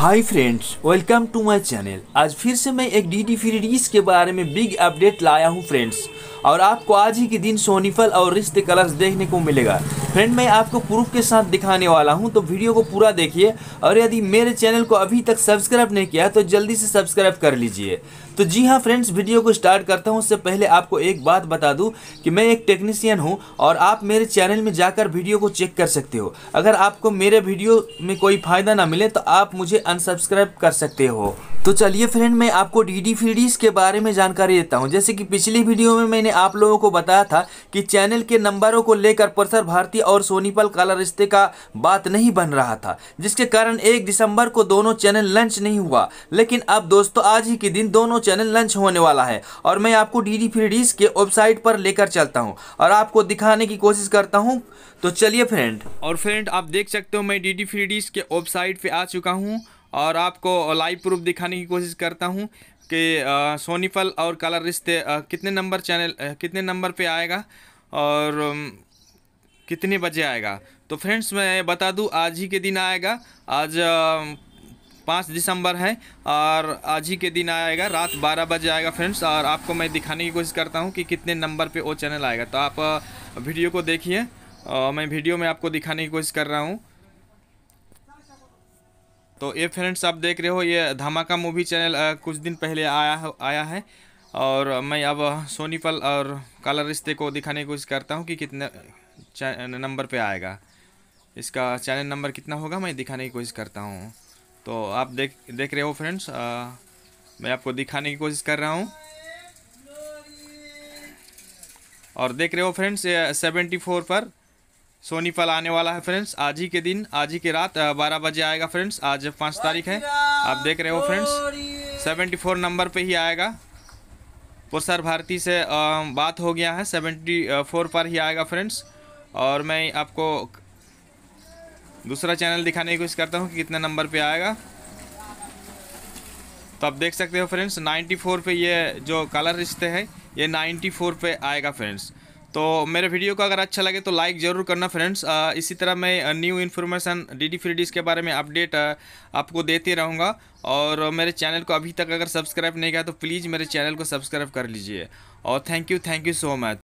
hi friends welcome to my channel आज फिर से मैं एक डी डी फ्रीडीज के बारे में बिग अपडेट लाया हूं फ्रेंड्स और आपको आज ही के दिन सोनीफल और रिश्ते कलर्स देखने को मिलेगा फ्रेंड मैं आपको प्रूफ के साथ दिखाने वाला हूं तो वीडियो को पूरा देखिए और यदि मेरे चैनल को अभी तक सब्सक्राइब नहीं किया तो जल्दी से सब्सक्राइब कर लीजिए तो जी हाँ फ्रेंड्स वीडियो को स्टार्ट करता हूँ उससे पहले आपको एक बात बता दूँ कि मैं एक टेक्नीसियन हूँ और आप मेरे चैनल में जाकर वीडियो को चेक कर सकते हो अगर आपको मेरे वीडियो में कोई फ़ायदा ना मिले तो आप मुझे अनसब्सक्राइब कर सकते हो तो चलिए फ्रेंड मैं आपको डी डी फीडीज के बारे में जानकारी देता हूँ जैसे कि पिछली वीडियो में मैंने आप लोगों को बताया था कि चैनल के नंबरों को लेकर प्रसार भारती और सोनीपल काला रिश्ते का बात नहीं बन रहा था जिसके कारण एक दिसंबर को दोनों चैनल लंच नहीं हुआ लेकिन अब दोस्तों आज ही के दिन दोनों चैनल लंच होने वाला है और मैं आपको डी डी फीडीज के वेबसाइट पर लेकर चलता हूँ और आपको दिखाने की कोशिश करता हूँ तो चलिए फ्रेंड और फ्रेंड आप देख सकते हो मैं डी डी फीडीज के वेबसाइट पर आ चुका हूँ और आपको लाइव प्रूफ दिखाने की कोशिश करता हूँ कि सोनीफल और कलर रिश्ते कितने नंबर चैनल कितने नंबर पे आएगा और कितने बजे आएगा तो फ्रेंड्स मैं बता दूँ आज ही के दिन आएगा आज पाँच दिसंबर है और आज ही के दिन आएगा रात बारह बजे आएगा फ्रेंड्स और आपको मैं दिखाने की कोशिश करता हूँ कि कितने नंबर पे वो चैनल आएगा तो आप वीडियो को देखिए मैं वीडियो में आपको दिखाने की कोशिश कर रहा हूँ तो ये फ्रेंड्स आप देख रहे हो ये धमाका मूवी चैनल कुछ दिन पहले आया आया है और मैं अब सोनीपल और काला रिश्ते को दिखाने की कोशिश करता हूँ कि कितने नंबर पे आएगा इसका चैनल नंबर कितना होगा मैं दिखाने की कोशिश करता हूँ तो आप देख देख रहे हो फ्रेंड्स मैं आपको दिखाने की कोशिश कर रहा हूँ और देख रहे हो फ्रेंड्स सेवेंटी फोर पर फल आने वाला है फ्रेंड्स आज ही के दिन आज ही के रात बारह बजे आएगा फ्रेंड्स आज पाँच तारीख है आप देख रहे हो फ्रेंड्स सेवेंटी फोर नंबर पे ही आएगा प्रसार भारती से बात हो गया है सेवेंटी फोर पर ही आएगा फ्रेंड्स और मैं आपको दूसरा चैनल दिखाने की कोशिश करता हूँ कि कितने नंबर पे आएगा तो आप देख सकते हो फ्रेंड्स नाइन्टी पे ये जो कलर रिश्ते हैं ये नाइन्टी पे आएगा फ्रेंड्स तो मेरे वीडियो को अगर अच्छा लगे तो लाइक ज़रूर करना फ्रेंड्स इसी तरह मैं new information D D free dish के बारे में अपडेट आपको देते रहूँगा और मेरे चैनल को अभी तक अगर सब्सक्राइब नहीं किया तो प्लीज़ मेरे चैनल को सब्सक्राइब कर लीजिए और thank you thank you so much